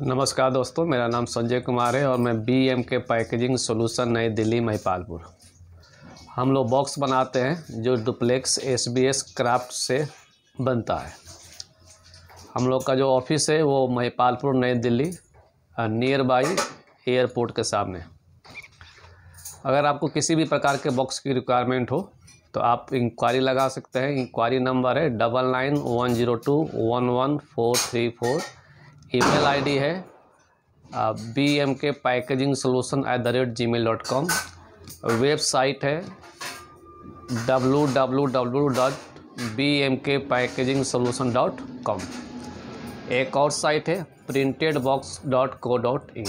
नमस्कार दोस्तों मेरा नाम संजय कुमार है और मैं B M K packaging solution New Delhi Mahipalpur हम लोग बॉक्स बनाते हैं जो duplex S B S kraft से बनता है हम लोग का जो ऑफिस है वो महिपालपुर नई दिल्ली नियर बाई एयरपोर्ट के सामने अगर आपको किसी भी प्रकार के बॉक्स की रिक्वायरमेंट हो तो आप इंक्वायरी लगा सकते हैं इंक्वायरी नंबर है double nine one zero two one one four three four email ID है B M K packaging solution at the rate gmail dot com website है W W W dot B M K packaging solution dot com एक और site है printed box dot co dot in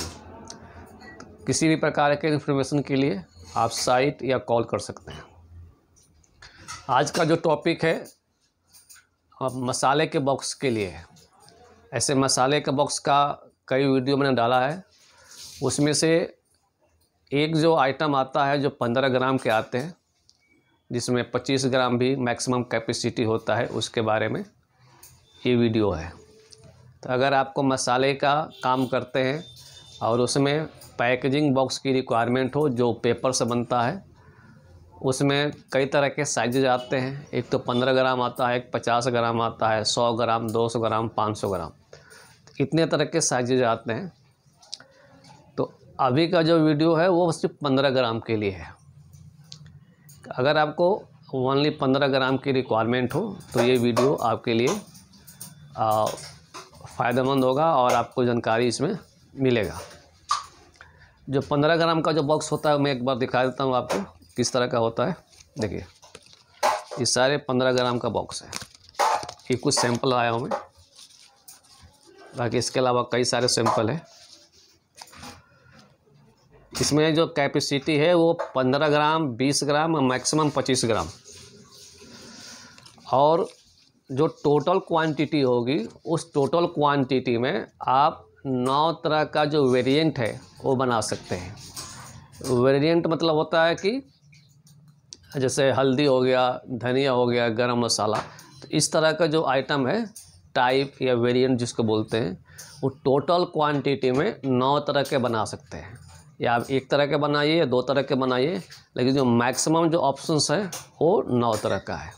किसी भी प्रकार के information के लिए आप साइट या कॉल कर सकते हैं आज का जो टॉपिक है मसाले के बॉक्स के लिए है ऐसे मसाले का बॉक्स का कई वीडियो मैंने डाला है उसमें से एक जो आइटम आता है जो पंद्रह ग्राम के आते हैं जिसमें पच्चीस ग्राम भी मैक्सिमम कैपेसिटी होता है उसके बारे में ये वीडियो है तो अगर आपको मसाले का काम करते हैं और उसमें पैकेजिंग बॉक्स की रिक्वायरमेंट हो जो पेपर से बनता है उसमें कई तरह के साइजेज आते हैं एक तो पंद्रह ग्राम आता है एक पचास ग्राम आता है सौ ग्राम दो सौ ग्राम पाँच सौ ग्राम इतने तरह के साइजेज आते हैं तो अभी का जो वीडियो है वो सिर्फ पंद्रह ग्राम के लिए है अगर आपको ओनली पंद्रह ग्राम की रिक्वायरमेंट हो तो ये वीडियो आपके लिए फ़ायदेमंद होगा और आपको जानकारी इसमें मिलेगा जो पंद्रह ग्राम का जो बॉक्स होता है मैं एक बार दिखा देता हूँ आपको किस तरह का होता है देखिए ये सारे पंद्रह ग्राम का बॉक्स है ये कुछ सैंपल आया हूँ मैं बाकी इसके अलावा कई सारे सैंपल हैं इसमें जो कैपेसिटी है वो पंद्रह ग्राम बीस ग्राम और मैक्सिमम पच्चीस ग्राम और जो टोटल क्वांटिटी होगी उस टोटल क्वांटिटी में आप नौ तरह का जो वेरिएंट है वो बना सकते हैं वेरिएंट मतलब होता है कि जैसे हल्दी हो गया धनिया हो गया गरम मसाला तो इस तरह का जो आइटम है टाइप या वेरिएंट जिसको बोलते हैं वो टोटल क्वांटिटी में नौ तरह के बना सकते हैं या आप एक तरह के बनाइए या दो तरह के बनाइए लेकिन जो मैक्सिमम जो ऑप्शंस है वो नौ तरह का है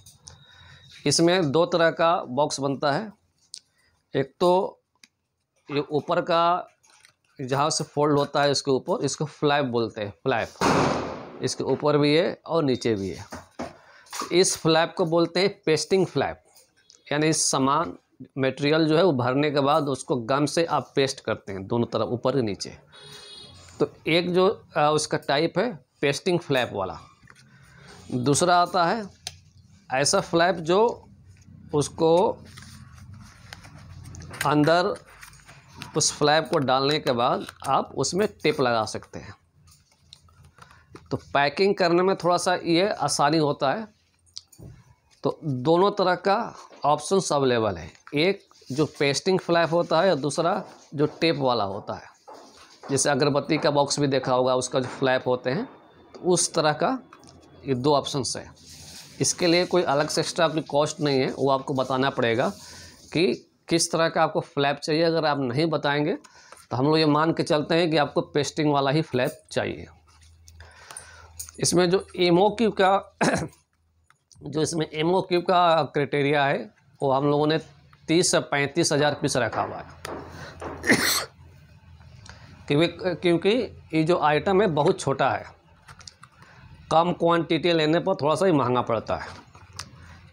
इसमें दो तरह का बॉक्स बनता है एक तो ये ऊपर का जहाँ से फोल्ड होता है इसके ऊपर इसको फ्लैप बोलते हैं फ्लैप इसके ऊपर भी है और नीचे भी है इस फ्लैप को बोलते हैं पेस्टिंग फ्लैप यानी सामान मटेरियल जो है वो भरने के बाद उसको गम से आप पेस्ट करते हैं दोनों तरफ ऊपर नीचे तो एक जो आ, उसका टाइप है पेस्टिंग फ्लैप वाला दूसरा आता है ऐसा फ्लैप जो उसको अंदर उस फ्लैप को डालने के बाद आप उसमें टेप लगा सकते हैं तो पैकिंग करने में थोड़ा सा ये आसानी होता है तो दोनों तरह का ऑप्शंस अवेलेबल है एक जो पेस्टिंग फ्लैप होता है और दूसरा जो टेप वाला होता है जैसे अगरबत्ती का बॉक्स भी देखा होगा उसका जो फ्लैप होते हैं तो उस तरह का ये दो ऑप्शंस है इसके लिए कोई अलग से एक्स्ट्रा अपनी कॉस्ट नहीं है वो आपको बताना पड़ेगा कि किस तरह का आपको फ्लैप चाहिए अगर आप नहीं बताएंगे तो हम लोग ये मान के चलते हैं कि आपको पेस्टिंग वाला ही फ्लैप चाहिए इसमें जो एमओ की का जो इसमें एम ओ क्यू का क्राइटेरिया है वो हम लोगों ने तीस से पैंतीस हज़ार पीस रखा हुआ है क्योंकि क्योंकि ये जो आइटम है बहुत छोटा है कम क्वांटिटी लेने पर थोड़ा सा ही महंगा पड़ता है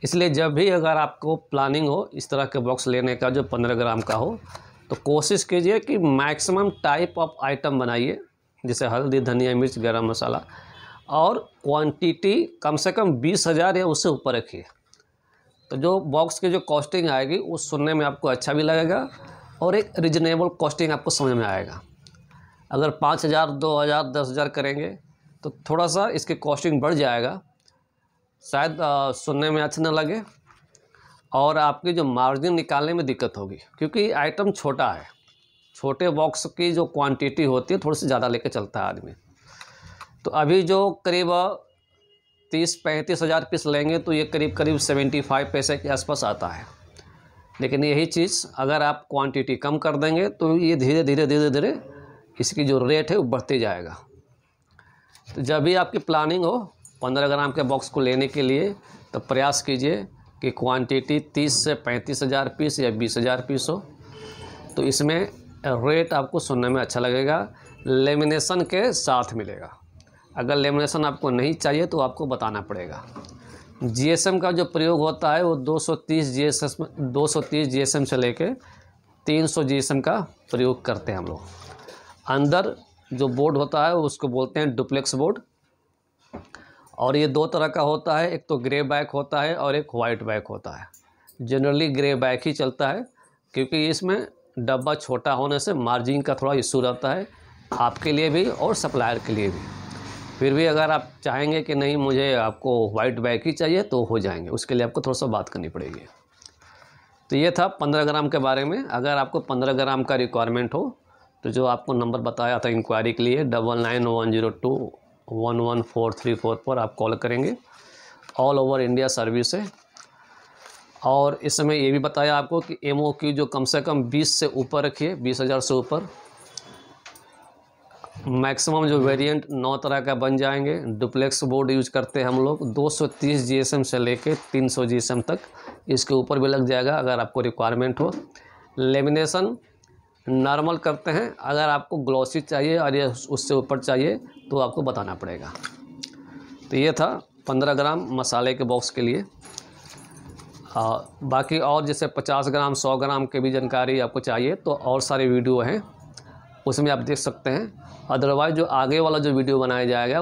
इसलिए जब भी अगर आपको प्लानिंग हो इस तरह के बॉक्स लेने का जो पंद्रह ग्राम का हो तो कोशिश कीजिए कि मैक्सिमम टाइप ऑफ आइटम बनाइए जैसे हल्दी धनिया मिर्च गरम मसाला और क्वांटिटी कम से कम बीस हज़ार या उससे ऊपर रखिए तो जो बॉक्स की जो कॉस्टिंग आएगी वो सुनने में आपको अच्छा भी लगेगा और एक रिजनेबल कॉस्टिंग आपको समझ में आएगा अगर पाँच हज़ार दो हज़ार दस हज़ार करेंगे तो थोड़ा सा इसकी कॉस्टिंग बढ़ जाएगा शायद सुनने में अच्छा ना लगे और आपकी जो मार्जिन निकालने में दिक्कत होगी क्योंकि आइटम छोटा है छोटे बॉक्स की जो क्वांटिटी होती है थोड़ी सी ज़्यादा लेके चलता है आदमी तो अभी जो करीब तीस पैंतीस हज़ार पीस लेंगे तो ये करीब करीब सेवेंटी फाइव पैसे के आसपास आता है लेकिन यही चीज़ अगर आप क्वांटिटी कम कर देंगे तो ये धीरे धीरे धीरे धीरे इसकी जो रेट है वो बढ़ती जाएगा तो जब भी आपकी प्लानिंग हो पंद्रह ग्राम के बॉक्स को लेने के लिए तो प्रयास कीजिए कि क्वांटिटी तीस से पैंतीस हज़ार पीस या बीस हज़ार पीस हो तो इसमें रेट आपको सुनने में अच्छा लगेगा लेमिनेशन के साथ मिलेगा अगर लेमिनेशन आपको नहीं चाहिए तो आपको बताना पड़ेगा जीएसएम का जो प्रयोग होता है वो 230 जीएसएम 230 जीएसएम से लेके 300 जीएसएम का प्रयोग करते हैं हम लोग अंदर जो बोर्ड होता है उसको बोलते हैं डुप्लेक्स बोर्ड और ये दो तरह का होता है एक तो ग्रे बैक होता है और एक वाइट बैक होता है जनरली ग्रे बैक ही चलता है क्योंकि इसमें डब्बा छोटा होने से मार्जिन का थोड़ा इशू रहता है आपके लिए भी और सप्लायर के लिए भी फिर भी अगर आप चाहेंगे कि नहीं मुझे आपको वाइट बैग ही चाहिए तो हो जाएंगे उसके लिए आपको थोड़ा सा बात करनी पड़ेगी तो ये था पंद्रह ग्राम के बारे में अगर आपको पंद्रह ग्राम का रिक्वायरमेंट हो तो जो आपको नंबर बताया था इंक्वायरी के लिए double nine one zero two one one four three four पर आप कॉल करेंगे ऑल ओवर इंडिया सर्विस है और इसमें ये भी बताया आपको कि एम जो कम से कम बीस से ऊपर रखिए बीस हज़ार से ऊपर मैक्सिमम जो वेरिएंट नौ तरह का बन जाएंगे डुप्लेक्स बोर्ड यूज करते हैं हम लोग 230 जीएसएम से लेके 300 जीएसएम तक इसके ऊपर भी लग जाएगा अगर आपको रिक्वायरमेंट हो लेमिनेशन नॉर्मल करते हैं अगर आपको ग्लॉसी चाहिए और ये उससे ऊपर चाहिए तो आपको बताना पड़ेगा तो ये था पंद्रह ग्राम मसाले के बॉक्स के लिए और बाकी और जैसे पचास ग्राम सौ ग्राम के भी जानकारी आपको चाहिए तो और सारे वीडियो हैं उसमें आप देख सकते हैं अदरवाइज़ जो आगे वाला जो वीडियो बनाया जाएगा